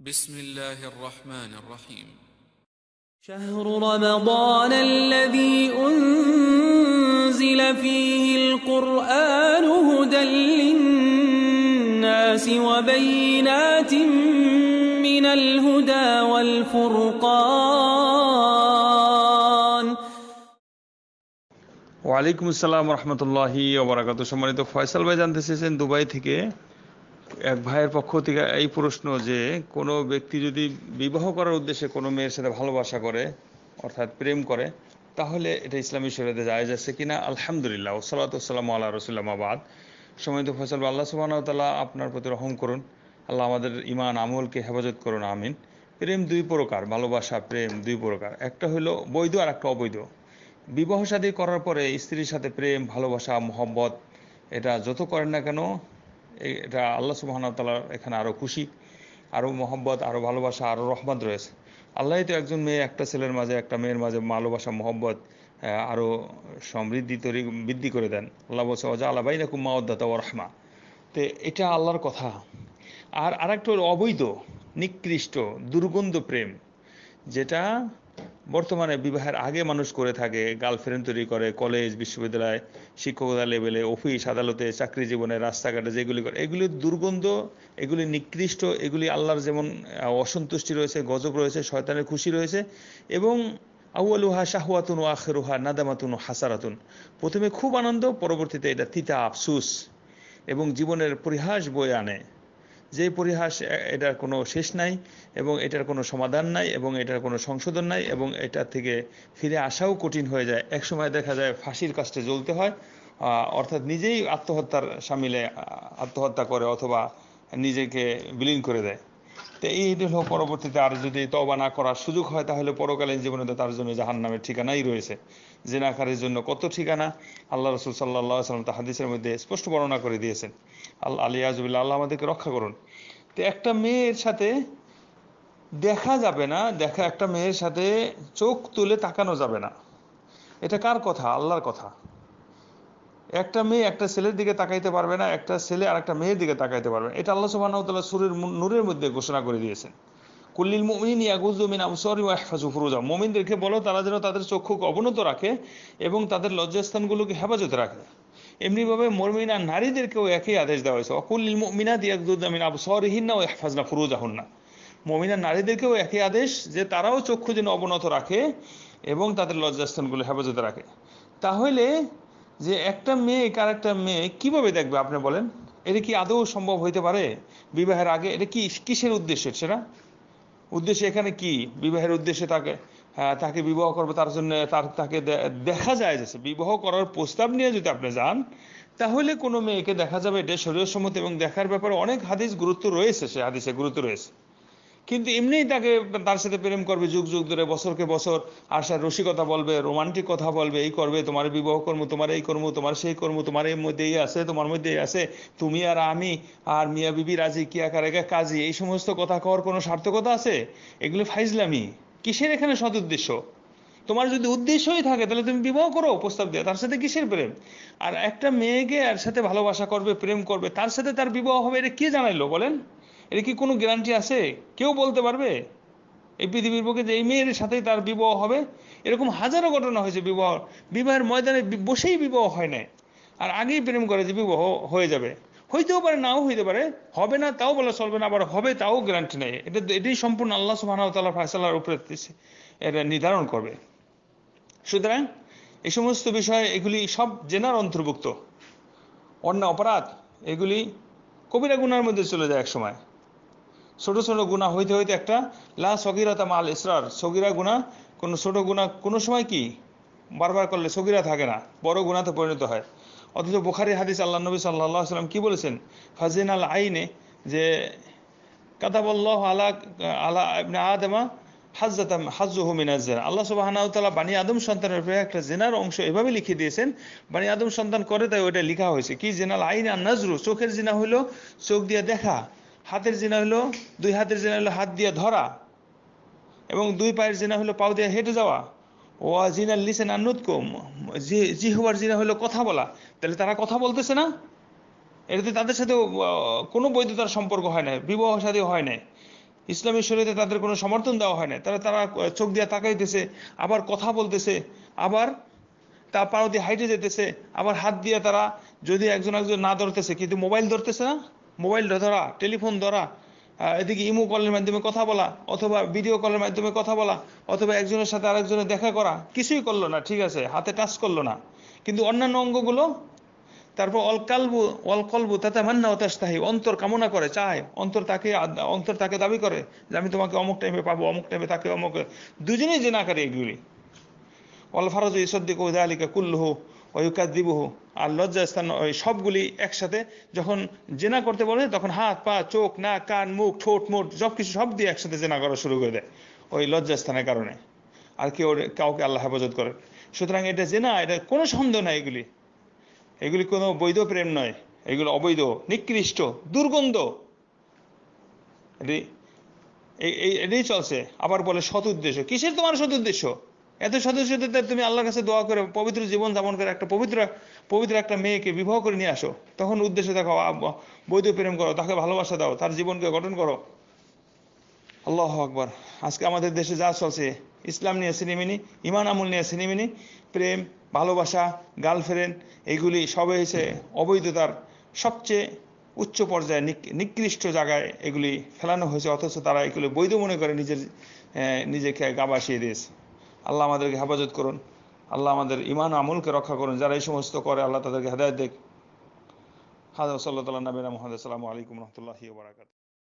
بسم الله الرحمن الرحيم شهر رمضان الذي أنزل فيه القرآن هدى للناس وبينات من الهدى والفرقان وعليكم السلام ورحمة الله وبركاته شمالي ফয়সাল ভাই জানতে চেয়েছেন দুবাই এক ভাইয়ের পক্ষ থেকে এই প্রশ্ন যে কোনো ব্যক্তি যদি বিবাহ করার উদ্দেশ্যে কোনো মেয়ের সাথে ভালোবাসা করে অর্থাৎ প্রেম করে তাহলে এটা ইসলামী শরীয়তে জায়েজ আছে কিনা আলহামদুলিল্লাহ ওসালাতাম আল্লাহ রসুল্লামাবাদ তো ফসল আল্লাহ তালা আপনার প্রতি রহম করুন আল্লাহ আমাদের ইমান আমলকে হেফাজত করুন আমিন প্রেম দুই প্রকার ভালোবাসা প্রেম দুই প্রকার একটা হলো বৈধ আর একটা অবৈধ বিবাহ সাদী করার পরে স্ত্রীর সাথে প্রেম ভালোবাসা মোহব্বত এটা যত করেন না কেন এটা আল্লাহ সুবাহতালার এখানে আরও খুশি আরও মহব্বত আরও ভালোবাসা আরও রহমত রয়েছে আল্লাহই তো একজন মেয়ে একটা ছেলের মাঝে একটা মেয়ের মাঝে ভালোবাসা মহব্বত আরও সমৃদ্ধি তৈরি বৃদ্ধি করে দেন আল্লাহ বলছে অজা আল্লাহ বাইনা কুম্মাউদ্দাত ও রহমা তো এটা আল্লাহর কথা আর আরেকটা অবৈধ নিকৃষ্ট দুর্গন্ধ প্রেম যেটা বর্তমানে বিবাহের আগে মানুষ করে থাকে গার্লফ্রেন্ড তৈরি করে কলেজ বিশ্ববিদ্যালয় শিক্ষকতা লেভেলে অফিস আদালতে চাকরি জীবনে রাস্তাঘাটে যেগুলি করে এগুলি দুর্গন্ধ এগুলি নিকৃষ্ট এগুলি আল্লাহর যেমন অসন্তুষ্টি রয়েছে গজব রয়েছে শয়তানের খুশি রয়েছে এবং আউআলুহা শাহুয়াতুন আখেরুহা নাদামাতুন হাসারাতুন প্রথমে খুব আনন্দ পরবর্তীতে এটা তিতা আফসুস এবং জীবনের পরিহাস বয়ে আনে যে পরিহাস এটার কোনো শেষ নাই এবং এটার কোনো সমাধান নাই এবং এটার কোনো সংশোধন নাই এবং এটা থেকে ফিরে আসাও কঠিন হয়ে যায় একসময় দেখা যায় ফাঁসির কাজটা জ্বলতে হয় অর্থাৎ নিজেই আত্মহত্যার সামিলে আত্মহত্যা করে অথবা নিজেকে বিলীন করে দেয় তো এই ঈদুল হক পরবর্তীতে আর যদি তবা না করার সুযোগ হয় তাহলে পরকালীন জীবনে তো তার জন্য জাহান নামের ঠিকানাই রয়েছে জেনাকারের জন্য কত ঠিকানা আল্লাহ রসুল সাল্লাহ সাল্লাম তা হাদিসের মধ্যে স্পষ্ট বর্ণনা করে দিয়েছেন আল্লাহ আলী আজবুল্লাহ আল্লাহ আমাদেরকে রক্ষা করুন তো একটা মেয়ের সাথে দেখা যাবে না দেখা একটা মেয়ের সাথে চোখ তুলে তাকানো যাবে না এটা কার কথা আল্লাহর কথা একটা মেয়ে একটা ছেলের দিকে তাকাইতে পারবে না একটা ছেলে আর একটা মেয়ের দিকে তাকাইতে পারবে না এটা আল্লাহ সুবাহতাল্লাহ সুরের নূরের মধ্যে ঘোষণা করে দিয়েছেন কুল্লিল মমিন ইয়াগুজুমিন আমসরি ওয়াহফাজু ফুরুজা মমিনদেরকে বলো তারা যেন তাদের চক্ষুকে অবনত রাখে এবং তাদের লজ্জাস্থানগুলোকে হেফাজতে রাখে এমনিভাবে মর্মিনা নারীদেরকেও একই আদেশ দেওয়া হয়েছে অকুল্লিল মমিনা দিয়াগুদ্দামিন আবসরিহিন্না ও ফাজনা ফুরুজাহুন্না মমিনা নারীদেরকেও একই আদেশ যে তারাও চক্ষু যেন অবনত রাখে এবং তাদের লজ্জাস্থানগুলো হেফাজতে রাখে তাহলে যে একটা মেয়ে আর একটা মেয়ে কিভাবে দেখবে আপনি বলেন এটা কি আদৌ সম্ভব হইতে পারে বিবাহের আগে এটা কি কিসের উদ্দেশ্যে সেটা উদ্দেশ্য এখানে কি বিবাহের উদ্দেশ্যে তাকে হ্যাঁ, তাকে বিবাহ করবে তার জন্য তার তাকে দেখা যায় যে বিবাহ করার প্রস্তাব নিয়ে যদি আপনি যান তাহলে কোনো মেয়েকে দেখা যাবে এটা শরীরসম্মত এবং দেখার ব্যাপারে অনেক হাদিস গুরুত্ব রয়েছে সে হাদিসে গুরুত্ব রয়েছে কিন্তু এমনিই তাকে তার সাথে প্রেম করবে যুগ যুগ ধরে বছরকে বছর আশার রসিকতা বলবে রোমান্টিক কথা বলবে এই করবে তোমার বিবাহ কর্ম তোমার এই কর্ম তোমার সেই কর্ম তোমার এর মধ্যে এই আছে তোমার মধ্যে এই আছে তুমি আর আমি আর মিয়া বিবি রাজি কিয়া কারেগা কাজী এই সমস্ত কথা কওয়ার কোনো সার্থকতা আছে এগুলো ফাইজলামি কিসের এখানে সদ উদ্দেশ্য তোমার যদি উদ্দেশ্যই থাকে তাহলে তুমি বিবাহ করো প্রস্তাব দিয়ে তার সাথে কিসের প্রেম আর একটা মেয়েকে এর সাথে ভালোবাসা করবে প্রেম করবে তার সাথে তার বিবাহ হবে এটা কে জানাইলো বলেন এর কি কোনো গ্যারান্টি আছে কেউ বলতে পারবে এই পৃথিবীর বুকে যে এই মেয়ের সাথেই তার বিবাহ হবে এরকম হাজারো ঘটনা হয়েছে বিবাহ বিবাহের ময়দানে বসেই বিবাহ হয় নাই আর আগেই প্রেম করে যে বিবাহ হয়ে যাবে হইতেও পারে নাও হইতে পারে হবে না তাও বলা চলবে না আবার হবে তাও গ্যারান্টি নেই এটা এটাই সম্পূর্ণ আল্লাহ সুবাহতাল্লাহ ফায়সাল্লার উপরে এটা নির্ধারণ করবে সুতরাং এই সমস্ত বিষয় এগুলি সব জেনার অন্তর্ভুক্ত অন্য অপরাধ এগুলি কবিরা গুনার মধ্যে চলে যায় এক সময় ছোট ছোট গুণা হইতে হইতে একটা লা সগিরাতা মাল ইসরার সগিরা গুণা কোনো ছোট গুণা কোনো সময় কি বারবার করলে সগিরা থাকে না বড় গুণাতে পরিণত হয় অথচ বোখারি হাদিস আল্লাহ নবী সাল্লাহ সাল্লাম কী বলেছেন ফাজিন আল আইনে যে কাতাবল্লাহ আলা আলা আপনি আদমা হাজাতাম হাজু হুমিনাজার আল্লাহ সুবাহানাউতালা বানি আদম সন্তানের প্রায় একটা জেনার অংশ এভাবে লিখে দিয়েছেন বানি আদম সন্তান করে তাই ওইটা লেখা হয়েছে কি জেনাল আইন আর নাজরু চোখের জিনা হলো চোখ দিয়ে দেখা হাতের জিনা হলো দুই হাতের জিনা হলো হাত দিয়ে ধরা এবং দুই পায়ের জিনা হলো পাও দিয়ে হেঁটে যাওয়া ওয়া জিনা লিসেন আন্নুত কম জি হওয়ার জিনা হলো কথা বলা তাহলে তারা কথা বলতেছে না এটাতে তাদের সাথে কোনো বৈধতার সম্পর্ক হয় না বিবাহ সাথে হয় না ইসলামী শরীরে তাদের কোনো সমর্থন দেওয়া হয় না তারা তারা চোখ দিয়ে তাকাইতেছে আবার কথা বলতেছে আবার তা পাড়ো দিয়ে হাইটে যেতেছে আবার হাত দিয়ে তারা যদি একজন একজন না ধরতেছে কিন্তু মোবাইল ধরতেছে না মোবাইল ধরা টেলিফোন ধরা এদিকে ইমো কলের মাধ্যমে কথা বলা অথবা ভিডিও কলের মাধ্যমে কথা বলা অথবা একজনের সাথে আরেকজনের দেখা করা কিছুই করলো না ঠিক আছে হাতে টাচ করলো না কিন্তু অন্যান্য অঙ্গগুলো তারপর অলকালবু অলকলবু তাতে মান্না অতাস্তাহী অন্তর কামনা করে চায় অন্তর তাকে অন্তর তাকে দাবি করে যে আমি তোমাকে অমুক টাইমে পাবো অমুক টাইমে তাকে অমুক দুজনেই করে এগুলি অল ফারজ ইসদ্দিক কাজ দিব অয়ুকাদ্দিবহু আর লজ্জাস্থান ওই সবগুলি একসাথে যখন জেনা করতে বলে তখন হাত পা চোখ নাক কান মুখ ঠোঁট মোট সব কিছু সব দিয়ে একসাথে জেনা করা শুরু করে দেয় ওই লজ্জাস্থানের কারণে আর কেউ কাউকে আল্লাহ হেফাজত করে সুতরাং এটা জেনা এটা কোনো সন্দেহ নাই এগুলি এগুলি কোনো বৈধ প্রেম নয় এগুলো অবৈধ নিকৃষ্ট দুর্গন্ধ এটি এটাই চলছে আবার বলে সৎ উদ্দেশ্য কিসের তোমার সৎ উদ্দেশ্য এত সদস্যদের তুমি আল্লাহর কাছে দোয়া করে পবিত্র জীবন যাপন করে একটা পবিত্র পবিত্র একটা মেয়েকে বিবাহ করে নিয়ে আসো তখন উদ্দেশ্য দেখো বৈধ প্রেম করো তাকে ভালোবাসা দাও তার জীবনকে গঠন করো আল্লাহ আকবর আজকে আমাদের দেশে যা চলছে ইসলাম নিয়ে সিনেমিনি ইমান আমল নিয়ে সিনেমিনি প্রেম ভালোবাসা গার্লফ্রেন্ড এগুলি সবে হয়েছে অবৈধতার সবচেয়ে উচ্চ পর্যায়ে নিকৃষ্ট জায়গায় এগুলি ফেলানো হয়েছে অথচ তারা এগুলো বৈধ মনে করে নিজের নিজেকে গা বাসিয়ে দিয়েছে আল্লাহ আমাদেরকে হেফাজত করুন আল্লাহ আমাদের ইমান আমুলকে রক্ষা করুন যারা এই সমস্ত করে আল্লাহ তাদেরকে হেদায়ত দেখ হাজার সাল্লাহ নবীন মোহাম্মদ আসসালামু আলাইকুম রহমতুল্লাহি বারাকাত